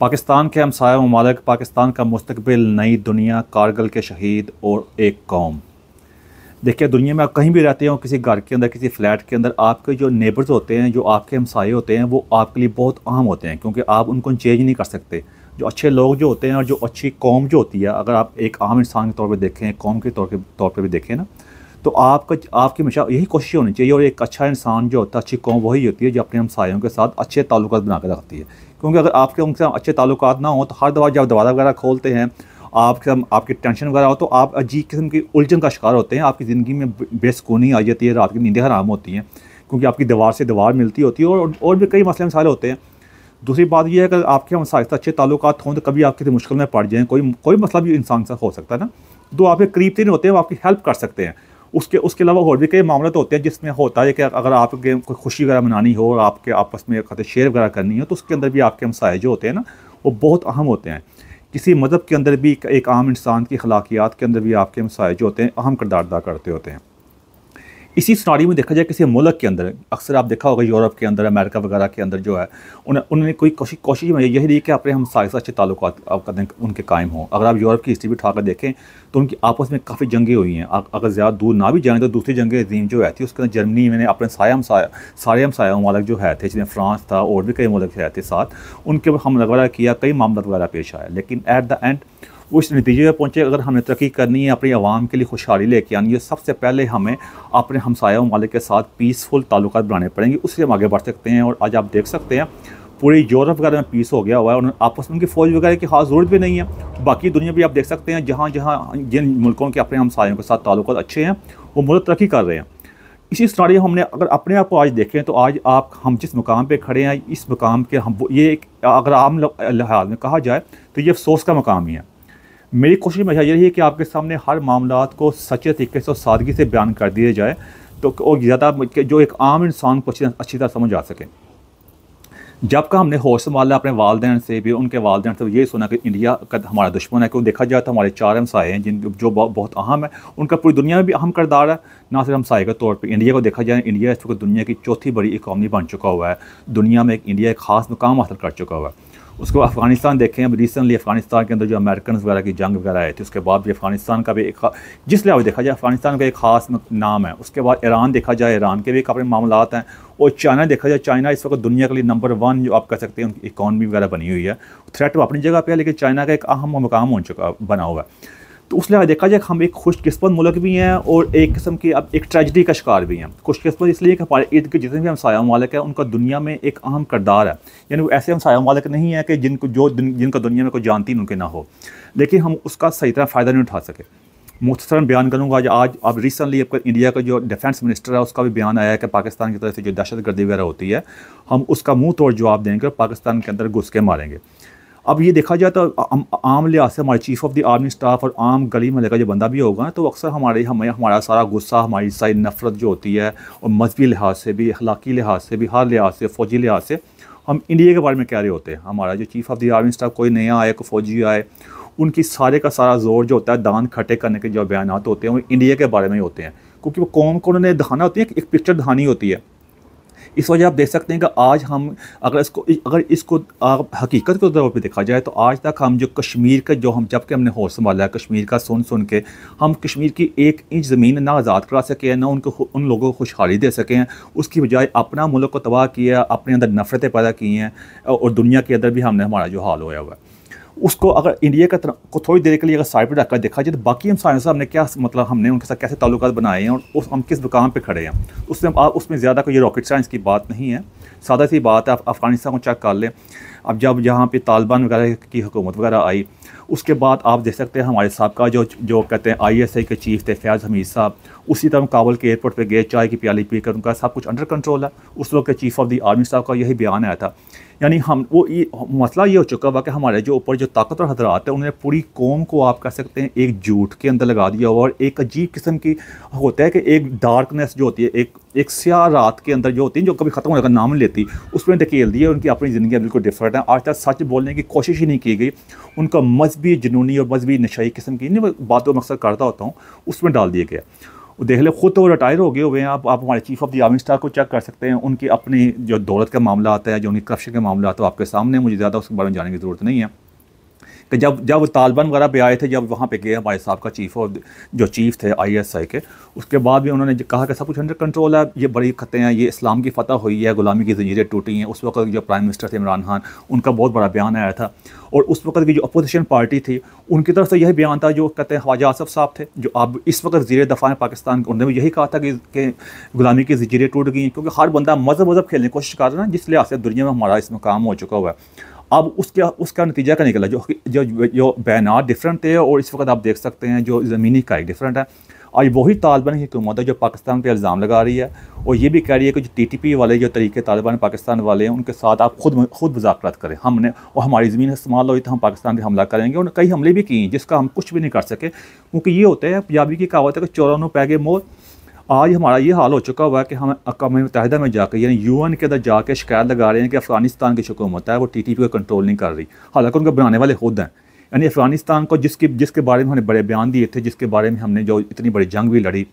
पाकिस्तान के हमसाया ममालक पाकिस्तान का मुस्तबिल नई दुनिया कारगिल के शहीद और एक कौम देखिए दुनिया में आप कहीं भी रहते हो किसी घर के अंदर किसी फ्लैट के अंदर आपके जो नेबर्स होते हैं जो आपके हमसाए होते हैं वो आपके लिए बहुत अहम होते हैं क्योंकि आप उनको चेंज नहीं कर सकते जो अच्छे लोग जो होते हैं और जो अच्छी कौम जो होती है अगर आप एक आम इंसान के तौर पर देखें कौम के तौर के तौर पर भी देखें ना तो आपका आपकी हमेशा यही कोशिश होनी चाहिए और एक अच्छा इंसान जो होता है अच्छी कौम वही होती है जो अपने हमसायों के साथ अच्छे ताल्लुक बना कर रखती है क्योंकि अगर आपके उनसे अच्छे ताल्लुक ना हो तो हर दवा जब दवा वगैरह खोलते हैं आपके आपकी टेंशन वगैरह हो तो आप अजीब किस्म की उलझन का शिकार होते हैं आपकी ज़िंदगी में बेसकूनी आ जाती है रात की नींदें हराम होती हैं क्योंकि आपकी दीवार से दीवार मिलती होती है और और भी कई मसले मसाले होते हैं दूसरी बात यह है कि आपके हम साथ अच्छे ताल्लुक हों तो कभी आप किसी मुश्किल में पड़ जाएँ कोई कोई मसला भी इंसान से हो सकता है ना तो आपके करीब तीन होते हैं वो आपकी हेल्प कर सकते हैं उसके उसके अलावा और भी कई मामले तो होते हैं जिसमें होता है कि अगर आप गेम कोई खुशी वगैरह मनानी हो और आपके आपस में खाते शेयर वगैरह करनी हो तो उसके अंदर भी आपके हमसाए जो होते हैं ना वो बहुत अहम होते हैं किसी मज़हब के अंदर भी एक आम इंसान की अखलाकियात के अंदर भी आपके हमसाए जो होते हैं अहम किरदार अदा करते होते हैं इसी स्नारी में देखा जाए किसी मुल्क के अंदर अक्सर आप देखा होगा यूरोप के अंदर अमेरिका वगैरह के अंदर जो है उन्हें उन्होंने कोई कोशिश कोशिश में यही नहीं कि अपने हम साथ अच्छे तल्लक आपका उनके कायम हों अगर आप यूरोप की हिस्ट्री भी उठाकर देखें तो उनकी आपस में काफ़ी जंगें हुई हैं अगर ज़्यादा दूर ना भी जाएँ तो दूसरी जंगें अजीम जो है थी उसके अंदर जर्मनी में अपने साय हमसाया सारे हमसाया ममालक जो है थे जिसमें फ्रांस था और भी कई मुल्क रहे थे साथ उनके ऊपर हमला वगैरह किया कई मामला वगैरह पेश आया लेकिन एट द एंड वो इस नतीजे पर पहुँचे अगर हमने तरक्की करनी है अपनी आवाम के लिए खुशहाली लेके आनी है सबसे पहले हमें अपने हमसाया ममालिक के साथ पीसफुल ताल्लुक बनाने पड़ेंगे उससे हम आगे बढ़ सकते हैं और आज आप देख सकते हैं पूरे यूरोप वगैरह में पीस हो गया हुआ है और आपस में उनकी फ़ौज वगैरह की खास ज़रूरत भी नहीं है बाकी दुनिया भी आप देख सकते हैं जहाँ जहाँ जिन मुल्कों के अपने हमसायों के साथ ताल्लुक अच्छे हैं वो मुल्क तरक्की कर रहे हैं इसी सारे हमने अगर अपने आप को आज देखें तो आज आप हम जिस मुकाम पे खड़े हैं इस मुकाम के हम ये एक अगर आम लिहाज में कहा जाए तो ये अफसोस का मकाम ही है मेरी कोशिश में यही है कि आपके सामने हर मामला को सच्चे तरीके से और सादगी से बयान कर दिया जाए तो और ज़्यादा जो एक आम इंसान को अच्छी तरह समझ आ सके जब का हमने होश संभाला अपने वालदेन से भी उनके वालदेन से तो ये सुना कि इंडिया का हमारा दुश्मन है क्यों देखा जाए तो हमारे चार हमसाए हैं जिन जो बहुत अहम है उनका पूरी दुनिया में भी अहम करदार है ना सिर्फ हमसाए के तौर पर इंडिया को देखा जाए इंडिया इस वक्त दुनिया की चौथी बड़ी इकॉमी बन चुका हुआ है दुनिया में एक इंडिया एक खास मुकाम हासिल कर चुका हुआ है उसके बाद अफगानिस्तान देखें अब रिसेंटली अफगानिस्तान के अंदर जो अमेरिकन वगैरह की जंग वगैरह आई थी उसके बाद भी अफगानिस्तान का भी एक जिस लिहाज देखा जाए अफगानिस्तान का एक खास नाम है उसके बाद ईरान देखा जाए ईरान के भी अपने मामला हैं और चाइना देखा जाए चाइना इस वक्त दुनिया के लिए नंबर वन जो आप कह सकते हैं उनकी इकानमी वगैरह बनी हुई है थ्रेट तो अपनी जगह पर है लेकिन चाइना का एक अहम मकाम हो चुका बना हुआ है तो उस लिहाज देखा जाए हम एक खुशकस्मत मुल्क भी हैं और एक किस्म की अब एक ट्रेजडी का शिकार भी हैं खुशकस्मत इसलिए कि हमारे इर्द के जितने भी हमसाया ममालिक हैं उनका दुनिया में एक अहम करदार है यानी वो ऐसे हमसाया ममालिक नहीं है कि जिनको जो जिनका दुनिया में कोई जानती उनके ना हो लेकिन हम उसका सही तरह फ़ायदा नहीं उठा सके मुख्तरा बयान करूँगा आज अब रिसेंटली आपका इंडिया का जो डिफेंस मिनिस्टर है उसका भी बयान आया है कि पाकिस्तान की तरफ से जो दहशत गर्दी वगैरह होती है हम उसका मुँह तोड़ जवाब देंगे और पाकिस्तान के अंदर घुस के मारेंगे अब ये देखा जाए तो आम लिहाज से हमारे chief of the army staff और आम गली में का जो बंदा भी होगा तो अक्सर हमारे हमें हमारा सारा गुस्सा हमारी सारी नफरत जो होती है और मजहबी लिहाज से भी अखलाकी लिहाज से भी हर लिहाज से फ़ौजी लिहाज से हम इंडिया के बारे में कह रहे होते हैं हमारा जो chief of the army staff कोई नया आए कोई फ़ौजी आए उनकी सारे का सारा जोर जो होता है दान खटे करने के जो बयान होते हैं वो इंडिया के बारे में ही होते हैं क्योंकि वो कौन कौन ने दहाना होती है एक पिक्चर दहानी होती है इस वजह आप देख सकते हैं कि आज हम अगर इसको अगर इसको आप हकीकत के तौर पर देखा जाए तो आज तक हम जो कश्मीर का जो हम जबकि हमने होश संभाला है कश्मीर का सुन सुन के हम कश्मीर की एक इंच ज़मीन ना आज़ाद करा सके हैं ना उनको उन लोगों को खुशहाली दे सके हैं उसकी बजाय अपना मुल्क को तबाह किया अपने अंदर नफ़रतें पैदा की हैं और दुनिया के अंदर भी हमने हमारा जो हाल होया हुआ है उसको अगर इंडिया का को थोड़ी देर के लिए अगर साइड पर रखकर देखा जाए तो बाकी हम साइंस हमने क्या मतलब हमने उनके साथ कैसे ताल्लुक बनाए हैं और उस हम किस मुकाम पर खड़े हैं उसमें आप उसमें ज़्यादा कोई रॉकेट साइंस की बात नहीं है सादा सी बात है आप अफगानिस्तान को चेक कर लें अब जब यहाँ पे तालिबान वगैरह की हुकूमत वगैरह आई उसके बाद आप देख सकते हैं हमारे साहब का जो जो कहते हैं आईएसआई के चीफ थे फैज़ हमीद साहब उसी तरह काबुल के एयरपोर्ट पे गए चाय की प्याली पी कर उनका सब कुछ अंडर कंट्रोल है उस वक्त के चीफ ऑफ द आर्मी साहब का यही बयान आया था यानी हम वो ये मसला ये हो चुका हुआ कि हमारे जो ऊपर जो ताकतवर हजरात हैं उन्होंने पूरी कौम को आप कह सकते हैं एक झूठ के अंदर लगा दिया और एक अजीब किस्म की होता है कि एक डार्कनेस जो होती है एक एक सिया रात के अंदर जो होती है जो कभी ख़त्म होने का नाम नहीं लेती उसमें धकेल दी है उनकी अपनी ज़िंदगी बिल्कुल डिफरेंट है आज तक सच बोलने की कोशिश ही नहीं की गई उनका मजहबी जुनूनी और मजहबी नशाई किस्म की नहीं बातों में अक्सर करता होता हूँ उसमें डाल दिया गया देख लें खुद तो रिटायर हो गए हुए हैं आप आप हमारे chief of the army staff को चेक कर सकते हैं उनकी अपनी जो दौलत का मामला आता है जो उनकी करप्शन का मामला आता तो है आपके सामने मुझे ज़्यादा उसके बारे में जाने की ज़रूरत नहीं है कि तो जब जब तालिबान वगैरह पे आए थे जब वहाँ पे गए हमारे साहब का चीफ और जो चीफ थे आईएसआई के उसके बाद भी उन्होंने कहा कि सब कुछ अंडर कंट्रोल है ये बड़ी खतें हैं ये इस्लाम की फतह हुई है गुलामी की जंजीरें टूटी हैं उस वक्त जो प्राइम मिनिस्टर थे इमरान खान उनका बहुत बड़ा बयान आया था और उस वक्त की जो अपोजिशन पार्टी थी उनकी तरफ से यही बयान था जो कहते हैं ख्वाजा आसफ साहब थे जो अब इस वक्त जीर दफ़ा हैं पाकिस्तान उन्होंने यही कहा था कि गुलामी की जंजीरें टूट गई क्योंकि हर बंदा मज़हब मज़हब खेलने की कोशिश कर रहा है जिस लिहाज से दुनिया में हमारा इसमें काम हो चुका हुआ है अब उसके उसका नतीजा क्या निकला जो जो जो बयान डिफरेंट थे और इस वक्त आप देख सकते हैं जो ज़मीनी का एक डिफरेंट है आज वही तालिबान की हुकूमत है जो पाकिस्तान पर इल्ज़ाम लगा रही है और ये भी कह रही है कि जो टी टी पी वाले जो तरीके तालिबान पाकिस्तान वाले हैं उनके साथ आप खुद खुद मुजाकर करें हमने और हमारी ज़मीन इस्तेमाल हुई तो हम पाकिस्तान पर हमला करेंगे और कई हमले भी किए जिसका हम कुछ भी नहीं कर सके क्योंकि ये होता है पंजाबी की कहावत है कि चोरों पैगे मोर आज हमारा ये हाल हो चुका हुआ है कि हम अकवा मुतहदा में जाकर यानी यू एन के अंदर जाकर शिकायत लगा रहे हैं कि अफगानिस्तान की हुकूमत है वो टी टी पी को कंट्रोल नहीं कर रही हालांकि उनको बनाने वाले खुद हैं यानी अफगानिस्तान को जिसकी जिसके बारे में हमने बड़े बयान दिए थे जिसके बारे में हमने जो इतनी बड़ी जंग भी लड़ी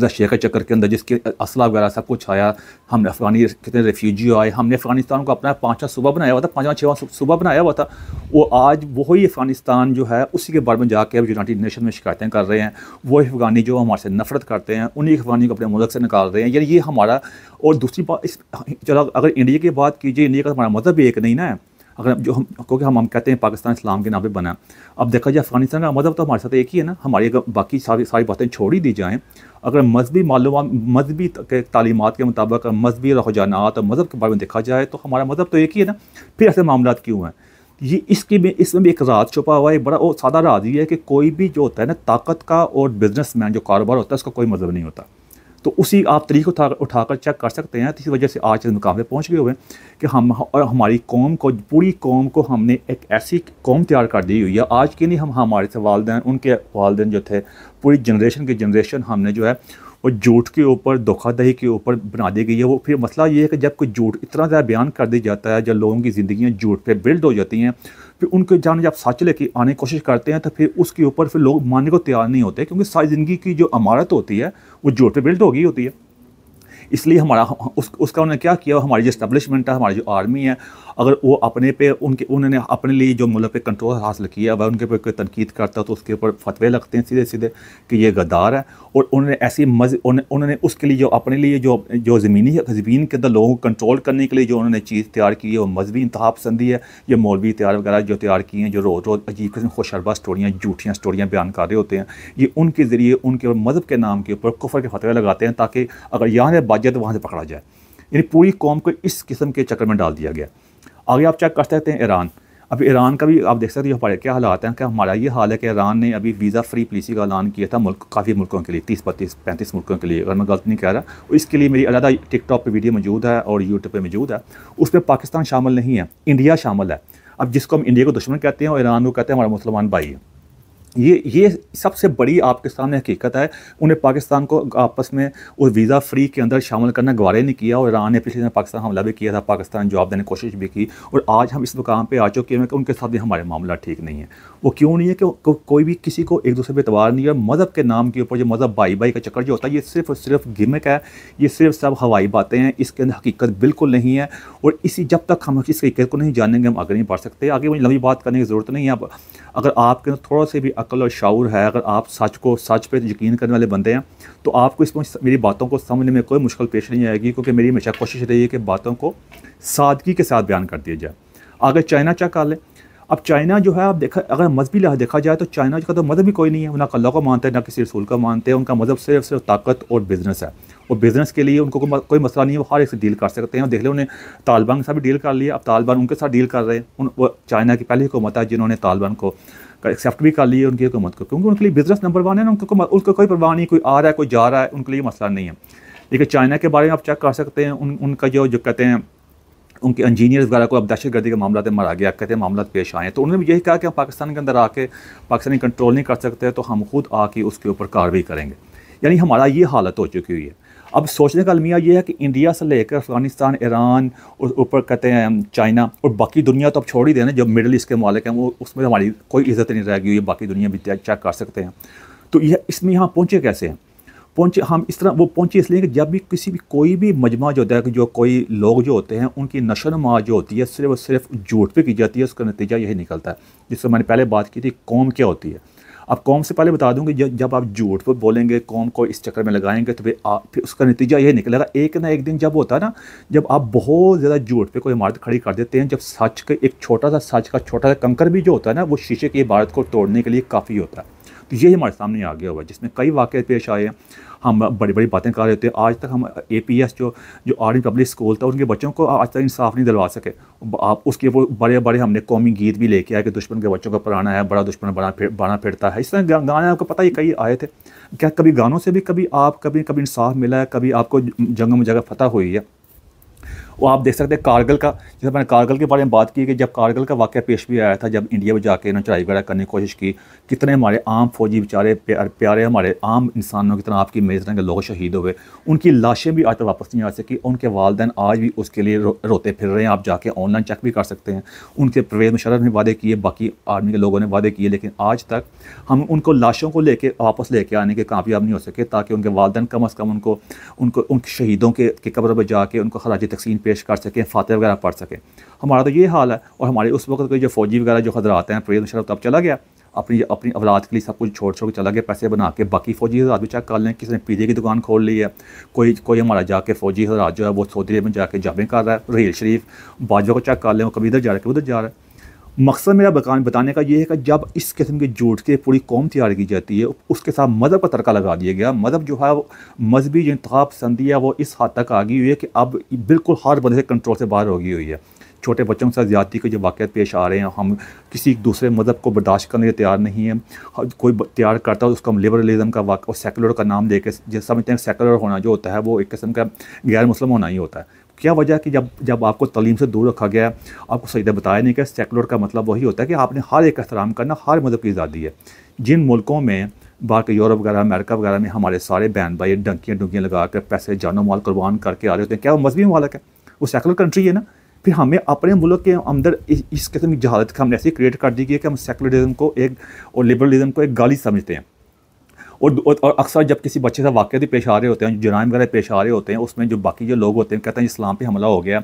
रशिया के चक्कर के अंदर जिसके असला वगैरह सब कुछ आया हमने अफगानी कितने रेफ्यूजी आए हमने अफगानिस्तान को अपना पाँचवा सुबह बनाया हुआ था पाँचवा छवा सूबा बनाया हुआ था वो आज वही अफगानिस्तान जो है उसी के बारे में जाके अब यूनाइटेड नेशन में शिकायतें कर रहे हैं वही अफगानी जो हमारे से नफरत करते हैं उन्हीं अफगानी को अपने मुल्क से निकाल रहे हैं यानी ये हमारा और दूसरी बात इस चलो अगर इंडिया की बात कीजिए इंडिया का हमारा मजहब भी एक नहीं ना है अगर जो हम क्योंकि हम हम कहते हैं पाकिस्तान इस्लाम के नाम पर बना अब देखा जाए अफगानिस्तान का मजहब तो हमारे साथ एक ही है ना हमारी अगर बाकी सारी सारी बातें छोड़ ही दी जाएँ अगर मजहबी मालूम मजहबी तालीमत के मुताबिक मजहबी रुझानात और मज़हब के बारे में देखा जाए तो हमारा मज़हब तो एक ही है ना फिर ऐसे मामला क्यों हैं ये इसकी भी इसमें भी एक राज छुपा हुआ है बड़ा और सादा राज ये है कि कोई भी जो होता है ना ताकत का और बिजनेसमैन जो कारोबार होता है उसका कोई मज़हब नहीं होता तो उसी आप तरीक उठा उठाकर चेक कर सकते हैं तो इसी वजह से आज इस मुकाम पर पहुँच गए हुए हैं कि हम और हमारी कौम को पूरी कौम को हमने एक ऐसी कौम तैयार कर दी हुई है आज के नहीं हम हमारे से वालदे उनके वालदे जो थे पूरी जनरेशन की जनरेशन हमने जो है वो झूठ के ऊपर धोखादही के ऊपर बना दी गई है वो फिर मसला ये है कि जब कोई झूठ इतना ज़्यादा बयान कर दिया जाता है जब लोगों की ज़िंदियाँ झूठ पर बिल्ड हो जाती हैं फिर उनके जान जब सच लेके आने की कोशिश करते हैं तो फिर उसके ऊपर फिर लोग मानने को तैयार नहीं होते क्योंकि सारी ज़िंदगी की जो अमारत होती है वो जोड़ पर बिल्ड हो गई होती है इसलिए हमारा उस, उसका उन्होंने क्या किया हमारी जो इस्टेब्लिशमेंट है हमारी जो आर्मी है अगर वो अपने पे उनके उन्होंने अपने लिए जो मुल्क पे कंट्रोल हासिल किया अगर उनके पे कोई तनकीद करता तो उसके ऊपर फतवे लगते हैं सीधे सीधे कि ये गद्दार है और उन्होंने ऐसी मज उन्होंने उसके लिए जो अपने लिए जो जो ज़मीनी ज़मीन के अंदर लोगों को कंट्रोल करने के लिए जो उन्होंने चीज़ तैयार की है वो मजहबी इंतहा पसंदी है ये मौलवी तैयार वगैरह जो तैयार किए हैं जो रोज़ रोज़ अजीब किस्म खुशरबा स्टोरियाँ जूठियाँ स्टोरियाँ बयान कर रहे होते हैं ये उनके ज़रिए उनके मज़हब के नाम के ऊपर कुफर के फतवे लगाते हैं ताकि अगर यहाँ से तो वहाँ से पकड़ा जाए यानी पूरी कौम को इस किस्म के चक्कर में डाल दिया गया आगे आप चेक कर सकते हैं ईरान अब ईरान का भी आप देख सकते हो हमारे क्या हालात हैं क्या हमारा ये हाल है कि ईरान ने अभी वीज़ा फ्री पॉलिसी का ऐलान किया था मुल्क काफ़ी मुल्कों के लिए तीस बत्तीस पैंतीस मुल्कों के लिए अगर मैं गलत नहीं कह रहा और इसके लिए मेरी अलहदा टिकटॉक पर वीडियो मौजूद है और यूट्यूब पर मौजूद है उसमें पाकिस्तान शामिल नहीं है इंडिया शामिल है अब जिसको हम इंडिया को दुश्मन कहते हैं और ईरान को कहते हैं हमारा मुसलमान भाई है ये ये सबसे बड़ी आपके सामने हकीकत है उन्हें पाकिस्तान को आपस में उस वीज़ा फ्री के अंदर शामिल करना गवारे नहीं किया और ईरान ने पिछले दिन पाकिस्तान हमला भी किया था पाकिस्तान जवाब देने की कोशिश भी की और आज हम इस मुकाम पर आ चुके हैं कि उनके साथ भी हमारे मामला ठीक नहीं है वो क्यों नहीं है कि को, कोई भी किसी को एक दूसरे पर इतवार नहीं है मज़हब के नाम के ऊपर जो मज़हब भाई भाई का चक्कर जो होता है ये सिर्फ और सिर्फ गिमक है ये सिर्फ सब हवाई बातें हैं इसके अंदर हकीकत बिल्कुल नहीं है और इसी जब तक हम इस हकीकत को नहीं जानेंगे हम आगे नहीं बढ़ सकते आगे मुझे लंबी बात करने की ज़रूरत नहीं है अब अगर आपके अंदर थोड़ा से भी अकल और शाऊर है अगर आप सच को सच पे यकीन करने वाले बंदे हैं तो आपको इसमें मेरी बातों को समझने में कोई मुश्किल पेश नहीं आएगी क्योंकि मेरी हमेशा कोशिश रही है कि बातों को सादगी के साथ बयान कर दिया जाए आगे चाइना क्या कर लें अब चाइना जो है आप देखा अगर मजहबी लिहाज देखा जाए तो चाइना का तो मज़हब ही कोई नहीं है ना अल्लाह को मानते हैं ना किसी रसूल का मानते हैं उनका मज़हब सिर्फ सिर्फ ताकत और बिज़नेस है और बिज़नेस के लिए उनको कोई मसला नहीं है वो हर एक से डील कर सकते हैं और देख लें उन्हें तालिबान के साथ भी डील कर लिया अब तालिबान उनके साथ डील कर रहे हैं उन चाइना की पहली हुकूमत है जिन्होंने तालिबान को एक्सेप्ट भी कर लिए उनकी हुकूमत को क्योंकि उनके लिए बिजनेस नंबर वन है ना उनको उसका कोई परवाह नहीं कोई आ रहा है कोई जा रहा है उनके लिए मसला नहीं है लेकिन चाइना के बारे में आप चेक कर सकते हैं उन उनका जो जो कहते हैं उनके इंजीनियर वगैरह को अब दहशतगर्दी के मामला में मरा गया कहते हैं मामला पेश आए तो उन्होंने यही कहा कि हम पाकिस्तान के अंदर आके पाकिस्तानी कंट्रोल नहीं कर सकते तो हम खुद आके उसके ऊपर कार्रवाई करेंगे यानी हमारा ये हालत हो चुकी हुई है अब सोचने का अलमिया ये है कि इंडिया से लेकर अफगानिस्तान ईरान और ऊपर कहते हैं चाइना और बाकी दुनिया तो अब छोड़ ही देना जो मिडल ईस्ट के मालिक हैं वो उसमें हमारी कोई इज्जत नहीं रहेगी ये बाकी दुनिया भी चेक कर सकते हैं तो यह इसमें यहाँ पहुँचे कैसे हैं पहुँचे हम इस तरह वो पहुँचे इसलिए कि जब भी किसी भी कोई भी मजमा जो होता है कि जो कोई लोग जो होते हैं उनकी नशोनमा जो होती है सिर्फ और सिर्फ झूठ पे की जाती है उसका नतीजा यही निकलता है जिससे मैंने पहले बात की थी कौम क्या होती है अब कौम से पहले बता दूंगी जब आप झूठ पर बोलेंगे कौम को इस चक्कर में लगाएंगे तो फिर फिर उसका नतीजा ये निकलेगा एक ना एक दिन जब होता है ना जब आप बहुत ज़्यादा झूठ पर कोई इमारत खड़ी कर देते हैं जब सच का एक छोटा सा सच का छोटा सा कंकर भी जो होता है ना वो शीशे की इमारत को तोड़ने के लिए काफ़ी होता है तो ये हमारे सामने आ गया हुआ है जिसमें कई वाक पेश आए हैं हम बड़ी बड़ी बातें कर रहे होते हैं आज तक हम ए पी एस जो जो आर्मी पब्लिक स्कूल था उनके बच्चों को आज तक इंसाफ नहीं दिलवा सके आप उसके वो बड़े बड़े हमने कौमी गीत भी लेके आए कि दुश्मन के बच्चों का पुराना है बड़ा दुश्मन बड़ा फिर बड़ा फिरता है इस तरह गाने आपको पता ही कई आए थे क्या कभी गानों से भी कभी आप कभी कभी इंसाफ मिला है कभी आपको जंग में जगह फतह हुई है वो आप देख सकते हैं कारगिल का जैसे मैंने कारगिल के बारे में बात की कि जब कारगिल का वाक्य पेश भी आया था जब इंडिया में जाकर इन्होंने चढ़ाई वगैरह करने की कोशिश की कितने हमारे आम फौजी बेचारे प्यार, प्यारे हमारे आम इंसानों की तरह आपकी मेरी के लोग शहीद हुए उनकी लाशें भी आज तक वापस नहीं आ सकी उनके वालदेन आज भी उसके लिए रो, रोते फिर रहे हैं आप जाके ऑनलाइन चेक भी कर सकते हैं उनके प्रवेद मुशरफ ने वादे किए बाकी आर्मी के लोगों ने वादे किए लेकिन आज तक हम उनको लाशों को लेकर वापस लेके आने के कामयाब नहीं हो सके ताकि उनके वालदेन कम अज़ कम उनको उनको उन शहीदों के कब्र पर जाके उनको खराज तकसीम पेश कर सकें फातह वगैरह पढ़ सकें हमारा तो ये हाल है और हमारे उस वक्त के तो जो फौजी वगैरह जो खदरा आते हैं प्रेम शरफ तब चला गया अपनी अपनी अवलाद के लिए सब कुछ छोड़ छोड़ के चला गया पैसे बना के बाकी फौजी हजरात भी चेक कर लें किसी ने पीजे की दुकान खोल ली है कोई कोई हमारा जाके फौजी हजरात जो है वो सऊदी अरब में जाके जाबें कर रहा है रेल शरीफ बाजों को चेक कर लें वो कभी इधर जा रहा है कभी उधर जा रहा है मकसद मेरा बकान बताने का ये है कि जब इस किस्म के जोड़ के पूरी कौम तैयार की जाती है उसके साथ मज़हब का तड़का लगा दिया गया मज़हब जो है मजहबी जो इंतहा पसंदी है वो इस हद तक आ गई हुई है कि अब बिल्कुल हर बंदे से कंट्रोल से बाहर हो गई हुई है छोटे बच्चों के साथ ज़्यादा के जो वाक़ पेश आ रहे हैं हम किसी दूसरे मज़हब को बर्दाश्त करने के तैयार नहीं है कोई तैयार करता है उसको हम लिबरलिज़म का वाक़ और सेकुलर का नाम दे के समझते हैं सेकुलर होना जो होता है वो एक किस्म का गैर मुस्लिम होना ही होता है क्या वजह कि जब जब आपको तलीम से दूर रखा गया आपको सजदा बताया नहीं गया सेकुलर का मतलब वही होता है कि आपने हर एक एहतराम करना हर मजहब की आज़ादी है जिन मुल्कों में बाहर के यूरोप वगैरह अमेरिका वगैरह में हमारे सारे बहन भाई डंकियाँ डुंकियाँ लगा कर पैसे जानो माल कुर्बान करके आ रहे होते हैं क्या वो मजहबी मालक है वो सेकुलर कंट्री है ना फिर हमें अपने मुल्क के अंदर इस, इस किस्म की जहालत का हमने ऐसी क्रिएट कर दी है कि हम सेकुलरिज्म को एक और लिबरलिज्म को एक गाली समझते हैं और, और, और अक्सर जब किसी बच्चे से वाक़े पेश आ रहे होते हैं जराइम वगैरह पेश आ रहे होते हैं उसमें जो बाकी जो लोग होते हैं कहते हैं इस्लाम पे हमला हो गया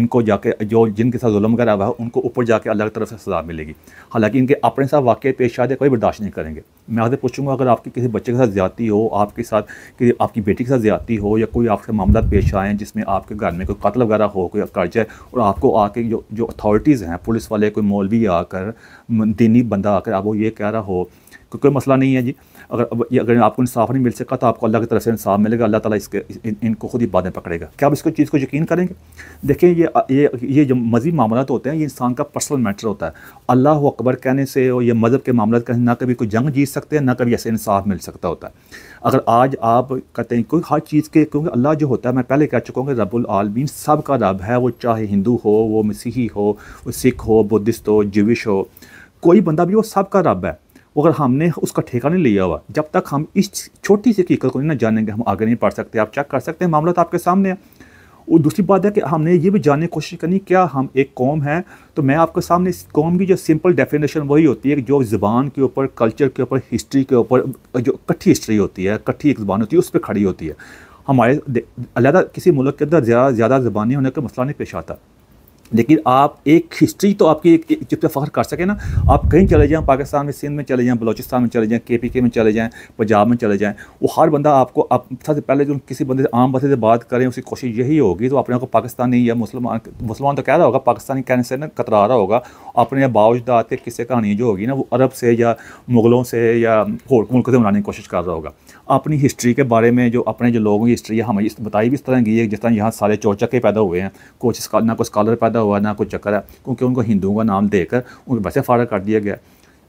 इनको जाके जो जिनके साथ जुलम वगैरह हुआ है उनको ऊपर जाके अलग तरफ से सजा मिलेगी हालांकि इनके अपने साथ वाक़ पेश आते कोई बर्दाश्त नहीं करेंगे मैं आपसे पूछूंगा अगर आपके किसी बच्चे के साथ ज़्यादा हो आपके साथ किसी आपकी बेटी के साथ ज़्यादा हो या कोई आपके मामला पेश आए हैं जिसमें आपके घर में कोई कत्ल वगैरह हो कोई कर्ज है और आपको आके जो जो अथॉरिटीज़ हैं पुलिस वाले कोई मौलवी आकर दीनी बंदा आकर वो ये कह रहा हो कोई मसला नहीं है जी अगर ये अगर आपको इंसाफ नहीं मिल सका तो आपको अल्लाह की तरफ से इंसाफ मिलेगा अल्लाह ताला इसके इन, इनको खुद ही बातें पकड़ेगा क्या आप इसको चीज़ को यकीन करेंगे देखें ये ये ये जो मज़ीद मामला होते हैं ये इंसान का पर्सनल मैटर होता है अल्लाह अकबर कहने से और ये मज़हब के मामला कहने ना कभी कोई जंग जीत सकते हैं ना कभी ऐसे इंसाफ मिल सकता होता है अगर आज आप कहते हैं कोई हर चीज़ के क्योंकि अल्लाह जो होता है मैं पहले कह चुका हूँ कि रबुल आलमीन सब का रब है वो चाहे हिंदू हो वो मसीही हो वो सिख हो बुद्धिस्ट हो जूश हो कोई बंदा भी वो सब का रब है अगर हमने उसका ठेका नहीं लिया हुआ जब तक हम इस छोटी सी हकीकत को ना जानेंगे हम आगे नहीं पढ़ सकते आप चेक कर सकते हैं मामला तो आपके सामने है और दूसरी बात है कि हमने ये भी जानने की कोशिश करनी क्या हम एक कौम है तो मैं आपके सामने इस कौम की जो सिंपल डेफिनेशन वही होती है कि जो ज़बान के ऊपर कल्चर के ऊपर हिस्ट्री के ऊपर जो इकट्ठी हिस्ट्री होती है इकट्ठी एक ज़बान होती है उस पर खड़ी होती है हमारे अलहदा किसी मुल्क के अंदर ज़्यादा ज़्यादा ज़बानी होने का मसला नहीं पेश आता लेकिन आप एक हिस्ट्री तो आपकी एक, चित जिस फ़ख्र कर सके ना आप कहीं चले जाएँ पाकिस्तान में सिंध में चले जाएँ बलोचिस्तान में चले जाएँ के पी के में चले जाएँ पंजाब में चले जाएँ वो हर बंदा आपको आप सबसे पहले जो किसी बंदे से आम बंदे से बात करें उसकी कोशिश यही होगी तो अपने आप को पाकिस्तानी या मुसलमान मुसलमान तो कह रहा होगा पाकिस्तानी कहने से ना कतरा रहा होगा अपने बावजदात के किस्से कहानी जो होगी ना वो अरब से या मुग़लों से या मुल्क से बनाने की कोशिश कर रहा होगा अपनी हिस्ट्री के बारे में जो अपने जो लोगों की हिस्ट्री है हमें इस बताई भी इस तरह की है जिस तरह यहाँ सारे चोर पैदा हुए हैं कुछ ना कोई स्कॉलर पैदा हुआ ना कोई चक्कर है क्योंकि उनको हिंदुओं का नाम देकर उनको वैसे फारा कर दिया गया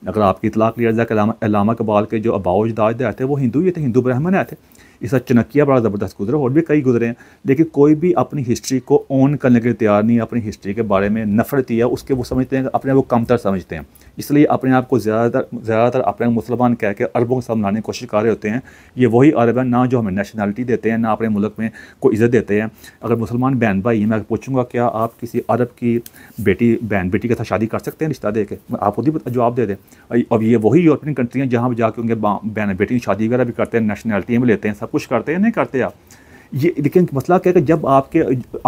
अगर आपकी इतलाक़ लिया जाए अलामा कबाल के जो अबाउज दाज आए थे वो हिंदू ही थे हिंदू ब्राह्मण आए थे इस तरह चनकिया बड़ा ज़बरदस्त गुजरा और भी कई गुजरे हैं लेकिन कोई भी अपनी हिस्ट्री को ऑन करने के लिए तैयार नहीं अपनी हिस्ट्री के बारे में नफरत या उसके वो समझते हैं अपने वो कमतर समझते हैं इसलिए अपने आप को ज़्यादातर ज़्यादातर अपने मुसलमान कह के अरबों के समझाने की कोशिश कर रहे होते हैं ये वही अरब हैं ना जो हमें नेशनलिटी देते हैं ना अपने मुल्क में कोई इज़्ज़त देते हैं अगर मुसलमान बहन भाई ये मैं पूछूँगा क्या आप किसी अरब की बेटी बहन बेटी के साथ शादी कर सकते हैं रिश्ता दे के आप खुद ही जवाब दे दें अब ये वही यूरोपियन कंट्री हैं जहाँ पर जाकर उनके बहन बेटी की शादी वगैरह भी करते हैं नेशनलिटी में लेते हैं सब कुछ करते हैं नहीं करते आप ये लेकिन मसला क्या है कि जब आपके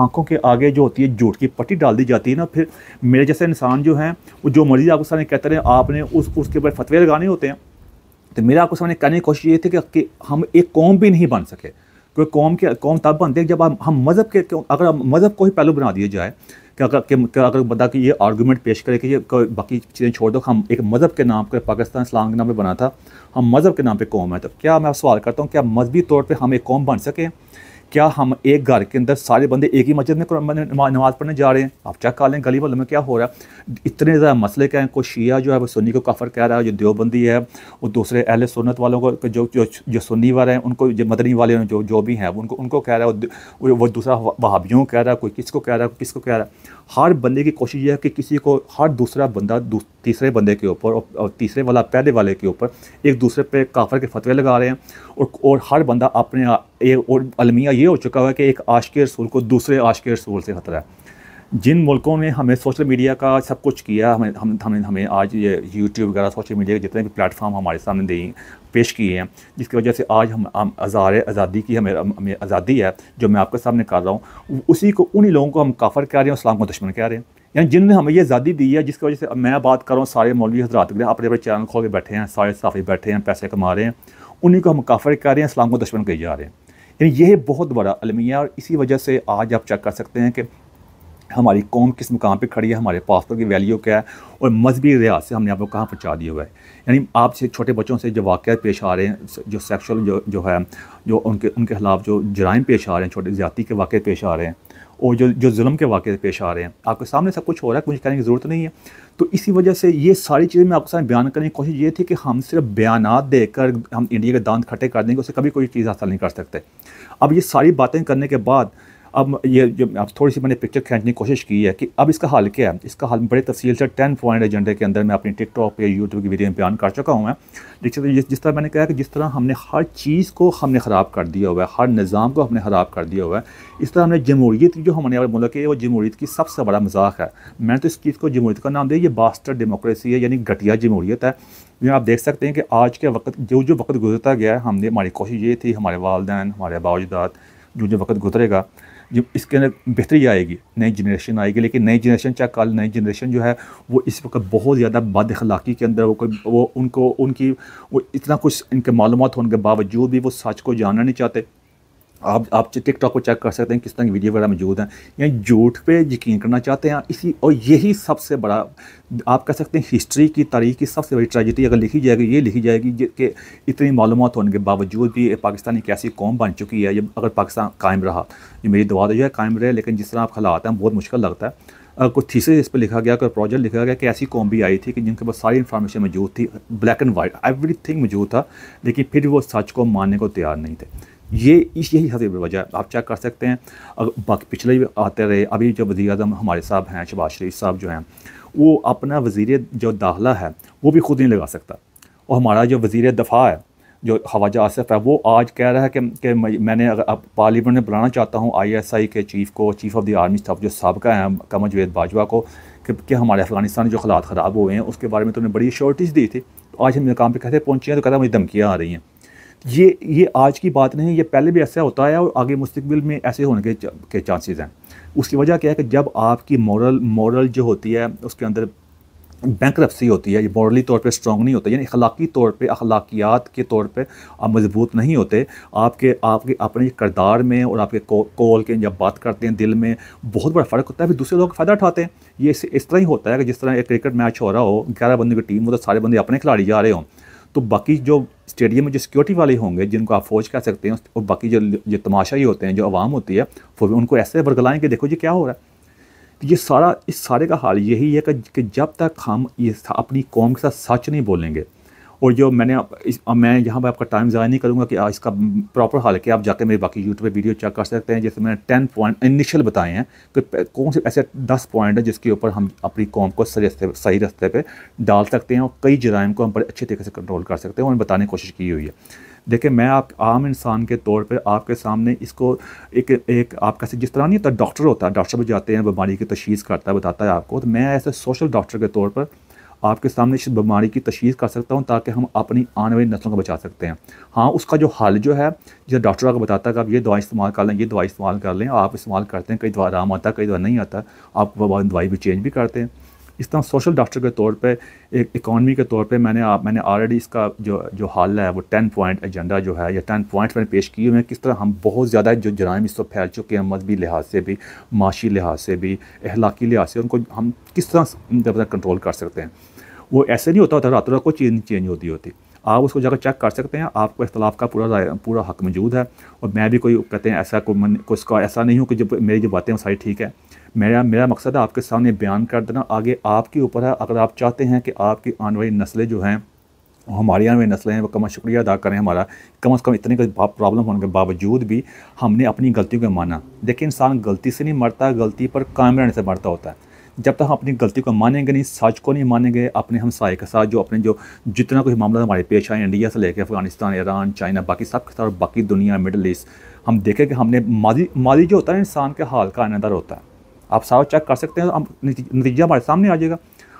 आंखों के आगे जो होती है जोट की पट्टी डाल दी जाती है ना फिर मेरे जैसे इंसान जो हैं वो जो मर्जी आपके सामने कहते रहे आपने उस उसके ऊपर फतवे लगाने होते हैं तो मेरा आपको सामने कहने की कोशिश ये थी कि, कि हम एक कौम भी नहीं बन सके क्योंकि कौम के कौम तब बनते हैं जब आप हम मज़हब के अगर मज़हब को ही पहलू बना दिया जाए कि अगर कि, कि अगर बता कि ये आर्गूमेंट पेश करे कि ये बाकी चीज़ें छोड़ दो हम एक मज़हब के नाम पर पाकिस्तान इस्लाम के नाम पर बना था हम मज़हब के नाम पर कौम है तो क्या मैं सवाल करता हूँ क्या मजहबी तौर पर हम एक कौम बन सकें क्या हम एक घर के अंदर सारे बंदे एक ही मस्जिद में नमाज पढ़ने जा रहे हैं आप चेक कर लें गली मोहल्ले में क्या हो रहा है इतने ज़्यादा मसले क्या हैं कोई शिया जो है वो सुन्नी को काफर कह रहा है जो देवबंदी है वो दूसरे अहल सुन्नत वालों को जो जो, जो सुन्नी वाले हैं उनको जो मदनी वाले जो जो भी हैं उनको उनको कह रहा है वो दूसरा वहाबियों कह रहा है कोई किसको कह रहा है कोई किसको कह रहा है हर बंदे की कोशिश यह है कि किसी को हर दूसरा बंदा दूस, तीसरे बंदे के ऊपर और, और तीसरे वाला पहले वाले के ऊपर एक दूसरे पे काफर के फतवे लगा रहे हैं और और हर बंदा अपने और अलमिया ये हो चुका हुआ है कि एक आश के रसूल को दूसरे आश के रसूल से खतरा है जिन मुल्कों ने हमें सोशल मीडिया का सब कुछ किया हमें हम हमें हमें आज ये यूट्यूब वगैरह सोशल मीडिया के जितने भी प्लेटफॉर्म हमारे सामने दिए पेश किए हैं जिसकी वजह से आज हम हम आज़ार आज़ादी की हमें हमें आज़ादी है जो मैं आपके सामने कर रहा हूँ उसी को उन्हीं लोगों को हम काफर कह रहे हैं इस्लाम को दुश्मन कह रहे हैं यानी जिनने हमें ये आज़ादी दी है जिसकी वजह से मैं बात कर रहा हूँ सारे मौलवी हजरात अपने अपने चैनल खोल के बैठे हैं सारे साफ़ी बैठे हैं पैसे कमा रहे हैं उन्हीं को हम काफर कह रहे हैं इस्लाम को दुश्मन कही जा रहे हैं यानी यह बहुत बड़ा अलमिया और इसी वजह से आज आप चेक कर सकते हैं कि हमारी कौम किस मुकाम पे खड़ी है हमारे पासपोर्ट की वैल्यू क्या है और मजहबी लिहाज से हमने आपको कहाँ पहुँचा दिया हुआ है यानी आपसे छोटे बच्चों से जो वाक़ पेश आ रहे हैं जो सेक्शुअल जो जो है जो उनके उनके खिलाफ जो जराइम पेश आ रहे हैं छोटे ज़्यादा के वाक़ पेश आ रहे हैं और जो जो जुल्म के वाक़ पेश आ रहे हैं आपके सामने सब कुछ हो रहा है कुछ कहने की ज़रूरत नहीं है तो इसी वजह से ये सारी चीज़ें मैं आपके सामने बयान करने की कोशिश ये थी कि हम सिर्फ बयान देकर हम इंडिया के दांत खट्टे कर देंगे उससे कभी कोई चीज़ हासिल नहीं कर सकते अब ये सारी बातें करने के बाद अब ये जो आप थोड़ी सी मैंने पिक्चर खींचने की कोशिश की है कि अब इसका हाल क्या है इसका हाल बड़े तफसील से टेन पॉइंट एजेंडे के अंदर मैं अपनी टिकटॉक या यूट्यूब की वीडियो में बयान कर चुका हूँ मैं देखिए जिस तरह मैंने कहा कि जिस तरह हमने हर चीज़ को हमने ख़राब कर दिया हुआ है हर निज़ाम को हमने ख़राब कर दिया हुआ है इस तरह हमने जमहूरीत जो हमारे वाले मुल्क है वो जमहूरीत की सबसे बड़ा मजाक है मैंने तो इस चीज़ को जमहूरीत का नाम दिया ये बास्टर डेमोक्रेसी है यानी घटिया जमहूरीत है जो आप देख सकते हैं कि आज के वक्त जो जो वक्त गुजरता गया है हमने हमारी कोशिश ये थी हमारे वालदे हमारे बावजदात जो जो वक्त गुजरेगा जब इसके अंदर बेहतरी आएगी नई जनरेशन आएगी लेकिन नई जनरेशन चाहे कल नई जनरेशन जो है वो इस वक्त बहुत ज़्यादा बद अखलाक़ी के अंदर वो कोई वो उनको उनकी वो इतना कुछ इनके मालूम होने के बावजूद भी वो सच को जानना नहीं चाहते आप आप टिकटॉक को चेक कर सकते हैं किस तरह की वीडियो वगैरह मौजूद हैं या झूठ पे यकीन करना चाहते हैं इसी और यही सबसे बड़ा आप कह सकते हैं हिस्ट्री की तारीख की सबसे बड़ी ट्रेजिडी अगर लिखी जाएगी ये लिखी जाएगी कि इतनी मालूम होने के बावजूद भी पाकिस्तान एक ऐसी कौम बन चुकी है जब अगर पाकिस्तान कायम रहा ये मेरी दवा तो जो है कायम रहे लेकिन जिस तरह आप हालात हैं बहुत मुश्किल लगता है कुछ थीसे इस पर लिखा गया कोई प्रोजेक्ट लिखा गया कि ऐसी कौम भी आई थी कि जिनके पास सारी इन्फॉर्मेशन मौजूद थी black and white everything मौजूद था लेकिन फिर वो सच को मानने को तैयार नहीं थे ये इस यही हजीब वजह आप चेक कर सकते हैं अगर बाकी पिछले आते रहे अभी जो वजी अजम हमारे साहब हैं शबाज शरीफ साहब जो हैं वो अपना वजीर जो दाखिला है वो भी खुद नहीं लगा सकता और हमारा जो वजीर दफ़ा है जो ख्वाजा आसफ़ है वो आज कह रहा है कि, कि मैंने अगर अब पार्लियामेंट में बुलाना चाहता हूँ आईएसआई के चीफ़ को chief of the army staff जो सबका है कमर जवेद बाजवा को कि, कि हमारे अफगानिस्तान जो हालात ख़राब हुए हैं उसके बारे में तुमने बड़ी श्योरिटीज़ दी थी तो आज हम काम पर कैसे पहुँचे हैं तो कहते हैं मुझे धमकियाँ आ रही हैं ये ये आज की बात नहीं है ये पहले भी ऐसा होता है और आगे मुस्तबिल में ऐसे होने के के चांसेस हैं उसकी वजह क्या है कि जब आपकी मॉरल मॉरल जो होती है उसके अंदर बैंक होती है ये मॉरली तौर पे स्ट्रॉग नहीं होता यानी अखलाकी तौर पे अखलाकियात के तौर पे आप मजबूत नहीं होते आपके आपके अपने करदार में और आपके कॉल के जब बात करते हैं दिल में बहुत बड़ा फ़र्क होता है फिर दूसरे लोग फ़ायदा उठाते हैं ये इस, इस तरह ही होता है कि जिस तरह एक क्रिकेट मैच हो रहा हो ग्यारह बंदों की टीम हो तो सारे बंदे अपने खिलाड़ी जा रहे हों तो बाकी जो स्टेडियम में जो सिक्योरिटी वाले होंगे जिनको आप फौज कह सकते हैं और बाकी जो जो तमाशा ही होते हैं जो आवाम होती है वो उनको ऐसे बरगलाएँ कि देखो जी क्या हो रहा है तो ये सारा इस सारे का हाल यही है कि जब तक हम ये अपनी कौम के साथ सच नहीं बोलेंगे और जो मैंने आप, इस, मैं यहाँ पर आपका टाइम ज़्यादा नहीं करूँगा कि आ, इसका प्रॉपर हाल है कि आप जाके मेरे बाकी यूट्यूब पर वीडियो चेक कर सकते हैं जैसे मैंने टेन पॉइंट इनिशियल बताए हैं कि कौन से ऐसे दस पॉइंट हैं जिसके ऊपर हम अपनी कौम को सही रस्ते सही रस्ते पर डाल सकते हैं और कई जराइम को हम बड़े अच्छे तरीके से कंट्रोल कर सकते हैं और बताने की कोशिश की हुई है देखिए मैं आप आम इंसान के तौर पर आपके सामने इसको एक एक आपका कैसे जिस तरह नहीं होता डॉक्टर होता है डॉक्टर भी जाते हैं बीमारी की तशीस करता है बताता है आपको तो मैं ऐसे सोशल डॉक्टर के तौर पर आपके सामने इस बीमारी की तशीस कर सकता हूँ ताकि हम अपनी आने वाली नस्लों को बचा सकते हैं हाँ उसका जो हल जो है जो डॉक्टर आपको बताता है कि आप ये दवाई इस्तेमाल कर लें ये दवाई इस्तेमाल कर लें आप इस्तेमाल करते हैं कई दवा आराम आता है कई दवा नहीं आता आप दवाई भी चेंज भी करते हैं इस तरह सोशल डॉक्टर के तौर पे एक इकॉनमी के तौर पे मैंने आप मैंने ऑलरेडी इसका जो जो हाल है वो टेन पॉइंट एजेंडा जो है या टेन पॉइंट्स मैंने पेश किए हुए हैं किस तरह हम बहुत ज़्यादा जो जराइम इस वक्त फैल चुके हैं मजहबी लिहाज से भी माशी लिहाज से भी अहलाकी लिहाज से उनको हम किस तरह कंट्रोल कर सकते हैं वो ऐसे नहीं होता होता रातों रात को चेंज चेंज होती होती आप उसको जाकर चेक कर सकते हैं आपको इख्तलाफ का पूरा पूरा हक मौजूद है और मैं भी कोई कहते हैं ऐसा कोई मन को इसका ऐसा नहीं हूँ कि जब मेरी जो बातें हैं सारी ठीक है मेरा मेरा मकसद है आपके सामने बयान कर देना आगे आपके ऊपर है अगर आप चाहते हैं कि आपकी आने वाली नस्लें जो हैं हमारी आने वाली नस्लें हैं वो कम शुक्रिया अदा करें हमारा कम अज़ कम इतने कोई प्रॉब्लम होने के बावजूद भी हमने अपनी गलतियों को माना देखिए इंसान गलती से नहीं मरता गलती पर कायम रहने से मरता होता है जब तक हम अपनी गलती को मानेंगे नहीं सच को नहीं मानेंगे अपने हमसाए के साथ जो अपने जो जितना कोई मामला हमारे पेश आए इंडिया से लेकर अफगानिस्तान ईरान चाइना बाकी सब के साथ बाकी दुनिया मिडल ईस्ट हम देखें कि हमने माली माली जो होता है इंसान के हाल का अनदर होता है आप सारा चेक कर सकते हैं आप तो नतीजा हमारे सामने आ जाएगा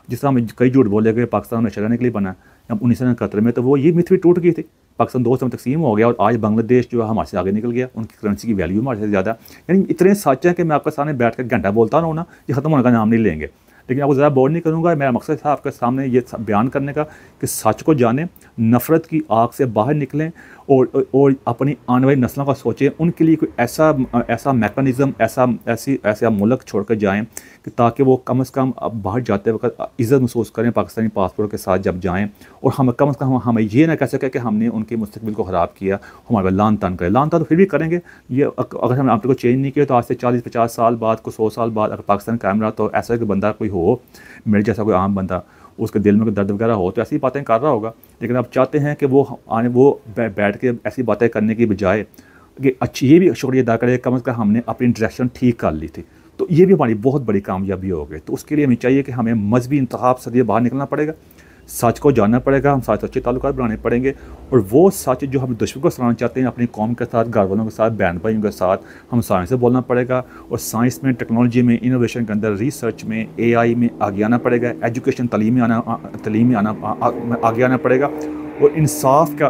जिस तरह हम कई झूठ बोले गए पाकिस्तान में शरण के लिए बना हम उन्नीस सौ इकहत्तर में तो वो ये मिथ भी टूट गई थी पाकिस्तान दो समय तकसीम हो गया और आज बांग्लादेश जो है हमारे से आगे निकल गया उनकी करेंसी की वैल्यू हमारे से ज़्यादा यानी इतने सच हैं कि मैं आपके सामने बैठ कर घंटा बोलता रहूँ ना ये ख़त्म होने का नाम नहीं लेंगे लेकिन आपको ज़्यादा बोर नहीं करूँगा मेरा मकसद था आपके सामने ये बयान करने का कि सच को जानें नफ़रत की आग से बाहर निकलें और और अपनी आने वाली नस्लों का सोचें उनके लिए कोई ऐसा ऐसा मेकनिज़म ऐसा ऐसी ऐसा मुल्क छोड़ कर जाएँ कि ताकि वो कम अज़ कम बाहर जाते वक्त इज़्ज़त महसूस करें पाकिस्तानी पासपोर्ट के साथ जब जाएँ और हम कम अज़ कम हमें ये ना कह सकें कि हमने उनके मुस्तबिल को ख़राब किया हमारे लान तान करें लान तान तो फिर भी करेंगे ये अगर हमने आपको चेंज नहीं किया तो आज से चालीस पचास साल बाद को सौ साल बाद अगर पाकिस्तान कायम रहा तो ऐसा कि बंदा कोई हो मेरे जैसा कोई आम बंदा उसके दिल में दर्द वगैरह हो तो ऐसी बातें कर रहा होगा लेकिन आप चाहते हैं कि वो आने वो बैठ के ऐसी बातें करने की बजाय कि अच्छी ये भी शुक्रिया अदा करें कम अज़ कम हमने अपनी डायरेक्शन ठीक कर ली थी तो ये भी हमारी बहुत बड़ी कामयाबी हो गई तो उसके लिए हमें चाहिए कि हमें मजहबी इंतखब सदी बाहर निकलना पड़ेगा सच को जानना पड़ेगा हम साथ सच्चे ताल्लुक बनाने पड़ेंगे और वो सच जो हम दुश्मन को सुनाना चाहते हैं अपनी कौम के साथ घर वालों के साथ बहन भाइयों के साथ हम साइंस से बोलना पड़ेगा और साइंस में टेक्नोलॉजी में इनोवेशन के अंदर रिसर्च में ए में आगे आना पड़ेगा एजुकेशन तलीम में आना तलीम में आना आगे आना पड़ेगा और इंसाफ का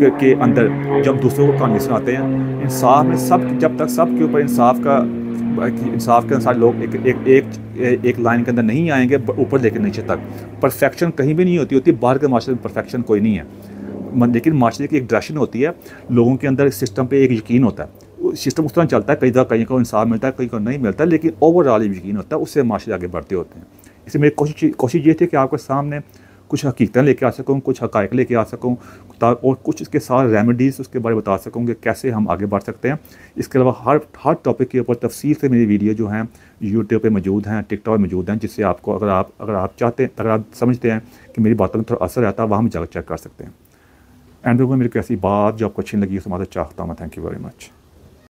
के अंदर जब दूसरों को कहानी सुनाते हैं इंसाफ में सब जब तक सब के ऊपर इंसाफ का इंसाफ के अनुसार लोग एक एक एक एक लाइन के अंदर नहीं आएंगे ऊपर लेकर नीचे तक परफेक्शन कहीं भी नहीं होती होती बाहर के माशरे में परफेक्शन कोई नहीं है लेकिन माशरे की एक डायरेक्शन होती है लोगों के अंदर सिस्टम पे एक यकीन होता है सिस्टम उस तरह चलता है कई दफ़ा कहीं को इंसाफ मिलता है कहीं को नहीं मिलता लेकिन ओवरऑल यकीन होता है उससे माशरे आगे बढ़ते होते हैं इसलिए मेरी कोशिश कोशिश ये थी कि आपके सामने कुछ हकीकतें लेके आ सकूँ कुछ हक़ लेके आ सकूँ और कुछ इसके साथ रेमेडीज़ उसके बारे में बता सकूँगे कैसे हम आगे बढ़ सकते हैं इसके अलावा हर हर टॉपिक के ऊपर तफसील से मेरी वीडियो जो हैं यूट्यूब पे मौजूद हैं टिकट पर मौजूद हैं जिससे आपको अगर आप अगर आप चाहते हैं अगर आप समझते हैं कि मेरी बातों में थोड़ा असर आता है वहाँ हम जाकर चेक कर सकते हैं एंड मेरी कैसी ऐसी बात जो आपको अच्छी लगी उसमें तो तो चाहता अच्छा हूँ थैंक यू वेरी मच